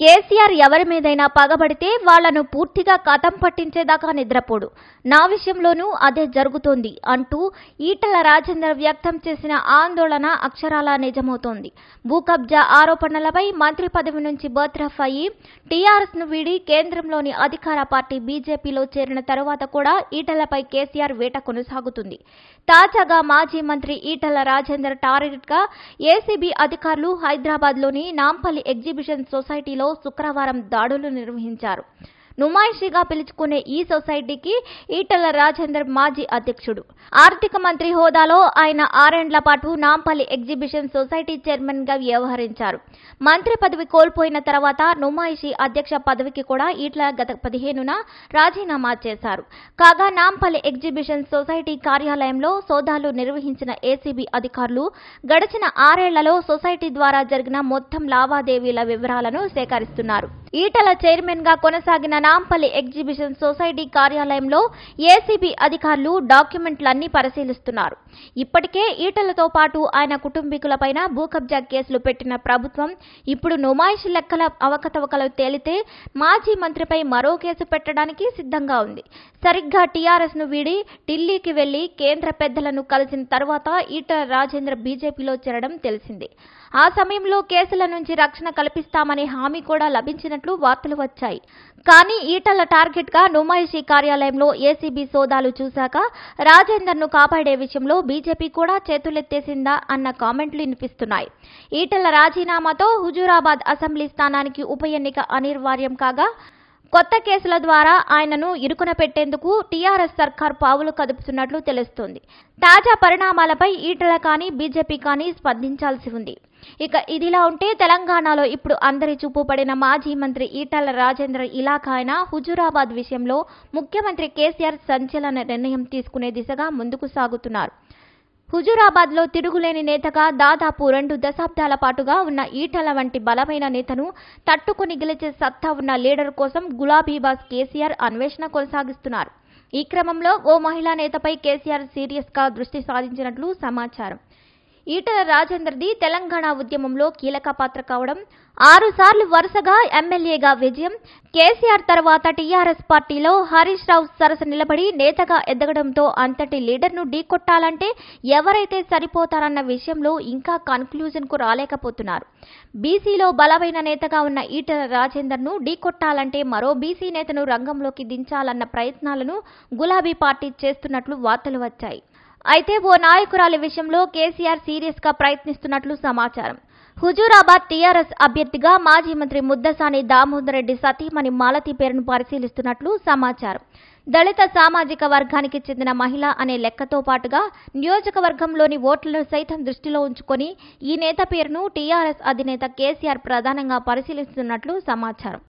కేసీఆర్ ఎవరి మీదైనా పగబడితే వాళ్లను పూర్తిగా కథం పట్టించేదాకా నిద్రపోడు నా విషయంలోనూ అదే జరుగుతోంది అంటూ ఈటల రాజేందర్ వ్యక్తం చేసిన ఆందోళన అక్షరాల నిజమవుతోంది భూ కబ్జా ఆరోపణలపై మంత్రి పదవి నుంచి బర్త్రఫ్ అయ్యి టీఆర్ఎస్ను వీడి కేంద్రంలోని అధికార పార్టీ బీజేపీలో చేరిన తరువాత కూడా ఈటలపై కేసీఆర్ వేట కొనసాగుతుంది తాజాగా మాజీ మంత్రి ఈటల రాజేందర్ గా ఏసీబీ అధికారులు హైదరాబాద్లోని నాంపల్లి ఎగ్జిబిషన్ సొసైటీలో శుక్రవారం దాడులు నిర్వహించారు నుమాయిషీగా పిలుచుకునే ఈ సొసైటీకి ఈటల రాజేందర్ మాజీ అధ్యక్షుడు ఆర్థిక మంత్రి హోదాలో ఆయన ఆరేండ్ల పాటు నాంపల్లి ఎగ్జిబిషన్ సొసైటీ చైర్మన్ గా వ్యవహరించారు మంత్రి పదవి కోల్పోయిన తర్వాత నుమాయిషి అధ్యక్ష పదవికి కూడా ఈట్ల గత పదిహేనున రాజీనామా చేశారు కాగా నాంపల్లి ఎగ్జిబిషన్ సొసైటీ కార్యాలయంలో సోదాలు నిర్వహించిన ఏసీబీ అధికారులు గడిచిన ఆరేళ్లలో సొసైటీ ద్వారా జరిగిన మొత్తం లావాదేవీల వివరాలను సేకరిస్తున్నారు ఈటల చైర్మన్ గా కొనసాగిన నాంపల్లి ఎగ్జిబిషన్ సొసైటీ కార్యాలయంలో ఏసీబీ అధికారులు డాక్యుమెంట్లన్నీ పరిశీలిస్తున్నారు ఇప్పటికే ఈటలతో పాటు ఆయన కుటుంబీకులపైన భూకబ్జా కేసులు పెట్టిన ప్రభుత్వం ఇప్పుడు నుమాయిష్ లెక్కల అవకతవకలు తేలితే మాజీ మంత్రిపై మరో కేసు పెట్టడానికి సిద్ధంగా ఉంది సరిగ్గా టీఆర్ఎస్ ను వీడి ఢిల్లీకి వెళ్లి కేంద్ర పెద్దలను కలిసిన తర్వాత ఈటల రాజేంద్ర బీజేపీలో చేరడం తెలిసింది ఆ సమయంలో కేసుల నుంచి రక్షణ కల్పిస్తామనే హామీ కూడా లభించిన చేసినట్లు వార్తలు వచ్చాయి కానీ ఈటల టార్గెట్ గా నుమాయిషీ కార్యాలయంలో ఏసీబీ సోదాలు చూశాక రాజేందర్ ను కాపాడే విషయంలో బీజేపీ కూడా చేతులెత్తేసిందా అన్న కామెంట్లు వినిపిస్తున్నాయి ఈటల రాజీనామాతో హుజూరాబాద్ అసెంబ్లీ స్థానానికి ఉప ఎన్నిక అనివార్యం కాగా కొత్త కేసుల ద్వారా ఆయనను ఇరుకున పెట్టేందుకు టీఆర్ఎస్ సర్కార్ పావులు కదుపుతున్నట్లు తెలుస్తోంది తాజా పరిణామాలపై ఈటల కానీ బీజేపీ కానీ స్పందించాల్సి ఉంది ఇక ఇదిలా ఉంటే తెలంగాణలో ఇప్పుడు అందరి చూపు పడిన మాజీ మంత్రి ఈటల రాజేంద్ర ఆయన హుజూరాబాద్ విషయంలో ముఖ్యమంత్రి కేసీఆర్ సంచలన నిర్ణయం తీసుకునే దిశగా ముందుకు సాగుతున్నారు లో తిరుగులేని నేతగా దాదాపు రెండు దశాబ్దాల పాటుగా ఉన్న ఈటల వంటి బలమైన నేతను తట్టుకుని గెలిచే సత్తా ఉన్న లీడర్ కోసం గులాబీబాస్ కేసీఆర్ అన్వేషణ కొనసాగిస్తున్నారు ఈ క్రమంలో ఓ మహిళా నేతపై కేసీఆర్ సీరియస్గా దృష్టి సాధించినట్లు సమాచారం ఈటల రాజేందర్ది తెలంగాణ ఉద్యమంలో కీలక పాత్ర కావడం ఆరుసార్లు వరుసగా ఎమ్మెల్యేగా విజయం కేసీఆర్ తర్వాత టీఆర్ఎస్ పార్టీలో హరీష్ రావు సరస నిలబడి నేతగా ఎదగడంతో అంతటి లీడర్ను ఢీకొట్టాలంటే ఎవరైతే సరిపోతారన్న విషయంలో ఇంకా కన్క్లూజన్కు రాలేకపోతున్నారు బీసీలో బలమైన నేతగా ఉన్న ఈటల రాజేందర్ను ఢీకొట్టాలంటే మరో బీసీ నేతను రంగంలోకి దించాలన్న ప్రయత్నాలను గులాబీ పార్టీ చేస్తున్నట్లు వార్తలు వచ్చాయి అయితే ఓ నాయకురాలి విషయంలో కేసీఆర్ సీరియస్ గా ప్రయత్నిస్తున్నట్లు సమాచారం హుజూరాబాద్ టీఆర్ఎస్ అభ్యర్థిగా మాజీ మంత్రి ముద్దసాని దామోదర్ రెడ్డి సతీమణి మాలతి పేరును పరిశీలిస్తున్నట్లు సమాచారం దళిత సామాజిక వర్గానికి చెందిన మహిళ అనే లెక్కతో పాటుగా నియోజకవర్గంలోని ఓట్లను సైతం దృష్టిలో ఉంచుకొని ఈ నేత పేరును టీఆర్ఎస్ అధినేత కేసీఆర్ ప్రధానంగా పరిశీలిస్తున్నట్లు సమాచారం